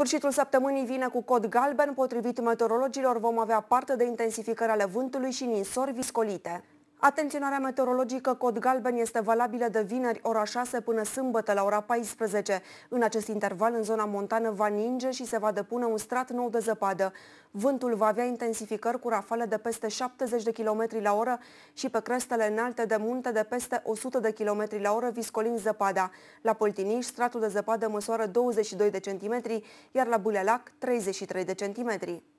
Sfârșitul săptămânii vine cu cod galben. Potrivit meteorologilor, vom avea parte de intensificare ale vântului și ninsori viscolite. Atenționarea meteorologică cod galben este valabilă de vineri ora 6 până sâmbătă la ora 14. În acest interval, în zona montană va ninge și se va depune un strat nou de zăpadă. Vântul va avea intensificări cu rafale de peste 70 de km la oră și pe crestele înalte de munte de peste 100 de km la oră viscolind zăpada. La Păltiniș, stratul de zăpadă măsoară 22 de cm, iar la Bulelac 33 de centimetri.